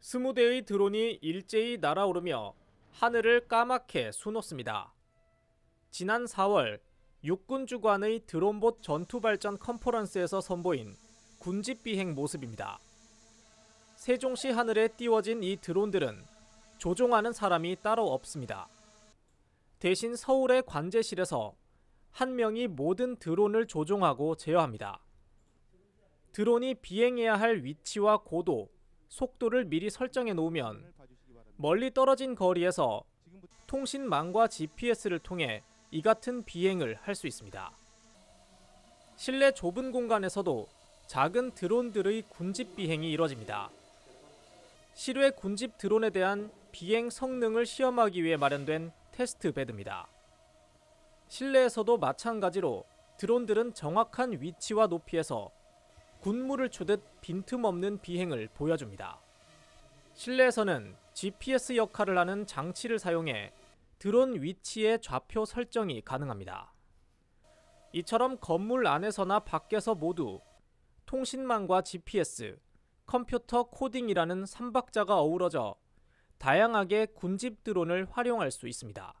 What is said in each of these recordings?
스무 대의 드론이 일제히 날아오르며 하늘을 까맣게 수놓습니다. 지난 4월 육군 주관의 드론봇 전투발전 컨퍼런스에서 선보인 군집 비행 모습입니다. 세종시 하늘에 띄워진 이 드론들은 조종하는 사람이 따로 없습니다. 대신 서울의 관제실에서 한 명이 모든 드론을 조종하고 제어합니다. 드론이 비행해야 할 위치와 고도, 속도를 미리 설정해 놓으면 멀리 떨어진 거리에서 통신망과 GPS를 통해 이 같은 비행을 할 수 있습니다. 실내 좁은 공간에서도 작은 드론들의 군집 비행이 이뤄집니다. 실외 군집 드론에 대한 비행 성능을 시험하기 위해 마련된 테스트 배드입니다 실내에서도 마찬가지로 드론들은 정확한 위치와 높이에서 군무를 추듯 빈틈없는 비행을 보여줍니다. 실내에서는 GPS 역할을 하는 장치를 사용해 드론 위치의 좌표 설정이 가능합니다. 이처럼 건물 안에서나 밖에서 모두 통신망과 GPS, 컴퓨터 코딩이라는 삼박자가 어우러져 다양하게 군집 드론을 활용할 수 있습니다.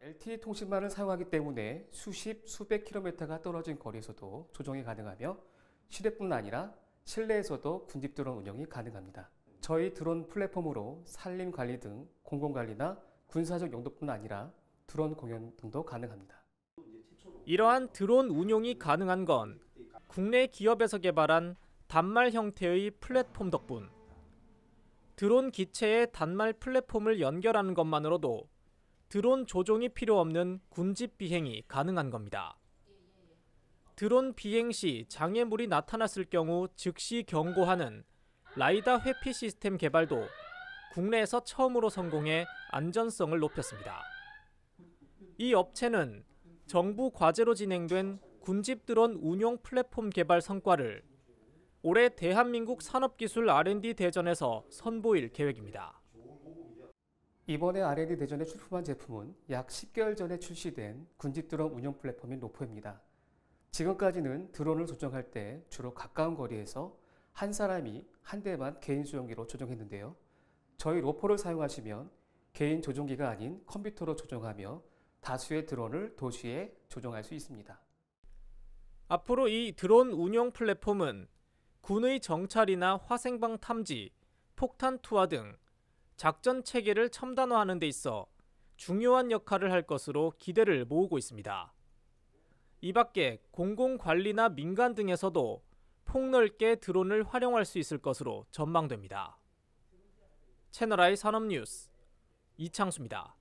LTE 통신망을 사용하기 때문에 수십, 수백 킬로미터가 떨어진 거리에서도 조정이 가능하며 시내뿐 아니라 실내에서도 군집 드론 운영이 가능합니다. 저희 드론 플랫폼으로 산림 관리 등 공공 관리나 군사적 용도뿐 아니라 드론 공연 등도 가능합니다. 이러한 드론 운용이 가능한 건 국내 기업에서 개발한 단말 형태의 플랫폼 덕분 드론 기체에 단말 플랫폼을 연결하는 것만으로도 드론 조종이 필요 없는 군집 비행이 가능한 겁니다. 드론 비행 시 장애물이 나타났을 경우 즉시 경고하는 라이다 회피 시스템 개발도 국내에서 처음으로 성공해 안전성을 높였습니다. 이 업체는 정부 과제로 진행된 군집 드론 운용 플랫폼 개발 성과를 올해 대한민국 산업기술 R&D 대전에서 선보일 계획입니다. 이번에 R&D 대전에 출품한 제품은 약 10개월 전에 출시된 군집 드론 운용 플랫폼인 로포입니다. 지금까지는 드론을 조정할 때 주로 가까운 거리에서 한 사람이 한 대만 개인 수용기로 조정했는데요. 저희 로포를 사용하시면 개인 조종기가 아닌 컴퓨터로 조정하며 다수의 드론을 도시에 조정할 수 있습니다. 앞으로 이 드론 운영 플랫폼은 군의 정찰이나 화생방 탐지, 폭탄 투하 등 작전 체계를 첨단화하는 데 있어 중요한 역할을 할 것으로 기대를 모으고 있습니다. 이밖에 공공관리나 민간 등에서도 폭넓게 드론을 활용할 수 있을 것으로 전망됩니다. 채널I 산업뉴스 이창수입니다.